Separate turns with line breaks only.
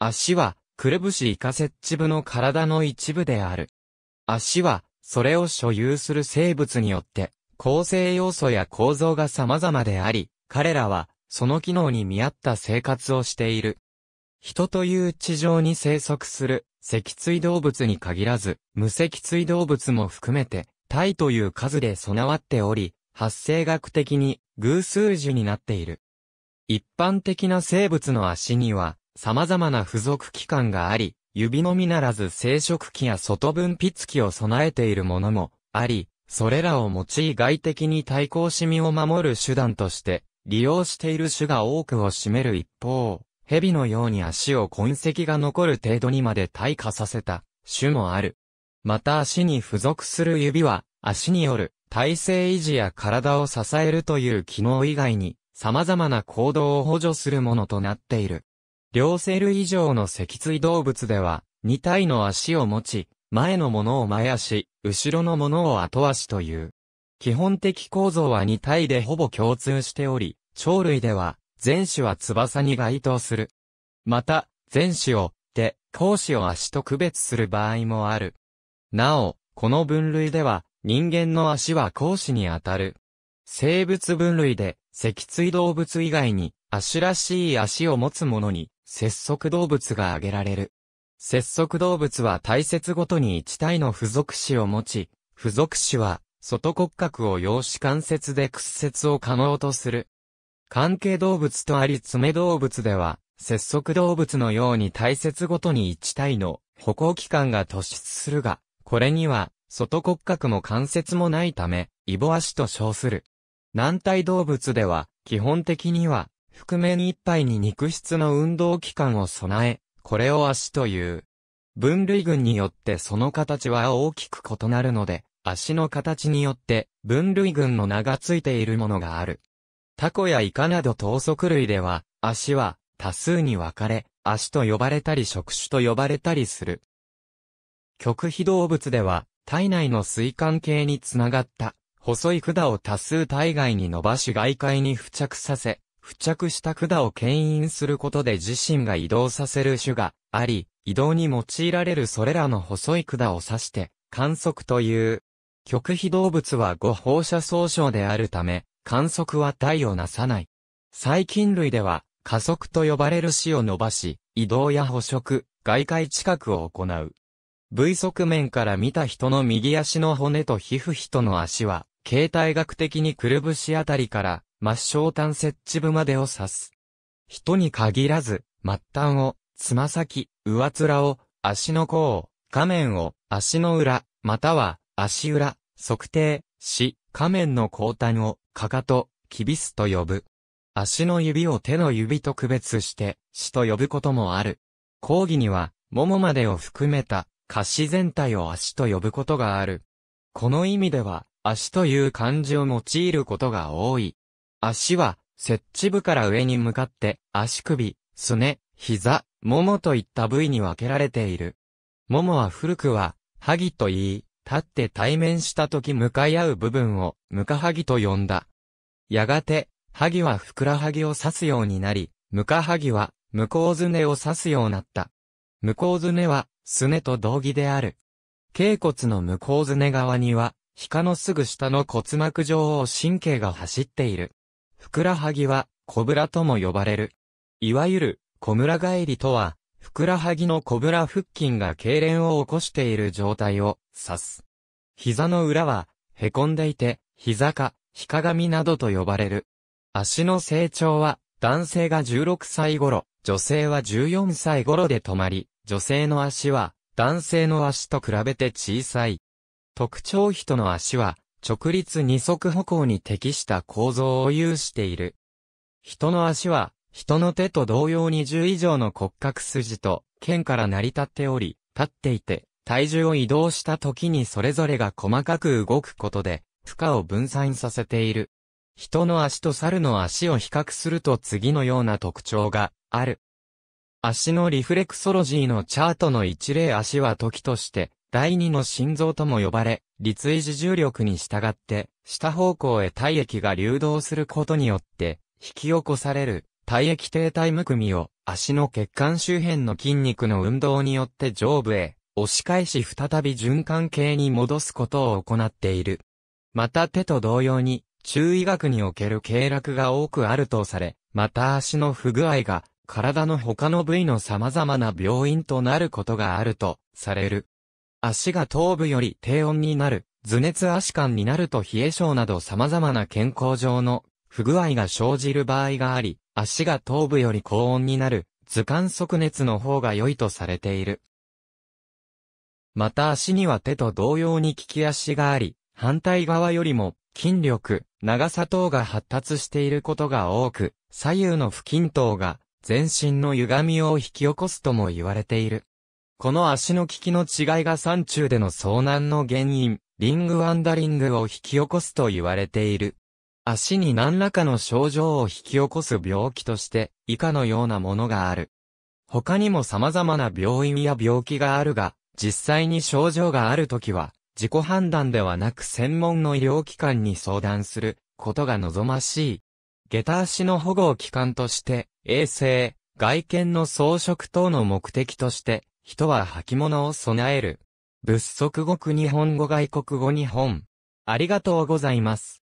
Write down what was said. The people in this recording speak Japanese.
足は、くるぶしカセッチ部の体の一部である。足は、それを所有する生物によって、構成要素や構造が様々であり、彼らは、その機能に見合った生活をしている。人という地上に生息する、脊椎動物に限らず、無脊椎動物も含めて、体という数で備わっており、発生学的に偶数樹になっている。一般的な生物の足には、様々な付属器官があり、指のみならず生殖器や外分泌器を備えているものもあり、それらを用い外的に対抗シミを守る手段として利用している種が多くを占める一方、蛇のように足を痕跡が残る程度にまで退化させた種もある。また足に付属する指は、足による体勢維持や体を支えるという機能以外に、様々な行動を補助するものとなっている。両生類以上の脊椎動物では、2体の足を持ち、前のものを前足、後ろのものを後足という。基本的構造は2体でほぼ共通しており、鳥類では、前肢は翼に該当する。また、前肢を、で、後肢を足と区別する場合もある。なお、この分類では、人間の足は後肢にあたる。生物分類で、脊椎動物以外に、足らしい足を持つものに、節足動物が挙げられる。節足動物は体節ごとに一体の付属詞を持ち、付属詞は外骨格を養子関節で屈折を可能とする。関係動物とあり爪動物では、節足動物のように体節ごとに一体の歩行器官が突出するが、これには外骨格も関節もないため、イボ足と称する。軟体動物では、基本的には、覆面一杯に肉質の運動器官を備え、これを足という。分類群によってその形は大きく異なるので、足の形によって分類群の名がついているものがある。タコやイカなど等足類では、足は多数に分かれ、足と呼ばれたり触手と呼ばれたりする。極秘動物では、体内の水管系につながった、細い管を多数体外に伸ばし外界に付着させ、付着した管を牽引することで自身が移動させる種があり、移動に用いられるそれらの細い管を指して、観測という。極秘動物は誤放射総称であるため、観測は体をなさない。細菌類では、加速と呼ばれる死を伸ばし、移動や捕食、外界近くを行う。V 側面から見た人の右足の骨と皮膚人の足は、形態学的にくるぶしあたりから末梢端設置部までを指す。人に限らず、末端を、つま先、上面を、足の甲を、仮面を、足の裏、または、足裏、測定、し、仮面の後端を、かかと、キビスと呼ぶ。足の指を手の指と区別して、死と呼ぶこともある。講義には、ももまでを含めた、し全体を足と呼ぶことがある。この意味では、足という漢字を用いることが多い。足は、接地部から上に向かって、足首、すね、膝、ももといった部位に分けられている。ももは古くは、萩と言い、立って対面した時向かい合う部分を、ムカハギと呼んだ。やがて、萩はふくらはぎを刺すようになり、ムカハギは、向こうずねを刺すようになった。向こうずねは、すねと同義である。頸骨の向こうずね側には、皮下のすぐ下の骨膜上を神経が走っている。ふくらはぎは、コぶらとも呼ばれる。いわゆる、小ラ返りとは、ふくらはぎのコぶら腹筋が痙攣を起こしている状態を指す。膝の裏は、へこんでいて、膝か、ひかがみなどと呼ばれる。足の成長は、男性が16歳頃、女性は14歳頃で止まり、女性の足は、男性の足と比べて小さい。特徴人の足は、直立二足歩行に適した構造を有している。人の足は、人の手と同様に10以上の骨格筋と、剣から成り立っており、立っていて、体重を移動した時にそれぞれが細かく動くことで、負荷を分散させている。人の足と猿の足を比較すると次のような特徴がある。足のリフレクソロジーのチャートの一例足は時として、第二の心臓とも呼ばれ、立位自重力に従って、下方向へ体液が流動することによって、引き起こされる体液停滞むくみを足の血管周辺の筋肉の運動によって上部へ押し返し再び循環系に戻すことを行っている。また手と同様に中医学における経絡が多くあるとされ、また足の不具合が体の他の部位の様々な病院となることがあるとされる。足が頭部より低温になる、頭熱足感になると冷え症など様々な健康上の不具合が生じる場合があり、足が頭部より高温になる、図鑑即熱の方が良いとされている。また足には手と同様に利き足があり、反対側よりも筋力、長さ等が発達していることが多く、左右の不均等が全身の歪みを引き起こすとも言われている。この足の利きの違いが山中での遭難の原因、リングワンダリングを引き起こすと言われている。足に何らかの症状を引き起こす病気として、以下のようなものがある。他にも様々な病院や病気があるが、実際に症状があるときは、自己判断ではなく専門の医療機関に相談することが望ましい。下駄足の保護を機関として、衛生、外見の装飾等の目的として、人は履物を備える。仏足国日本語外国語日本。ありがとうございます。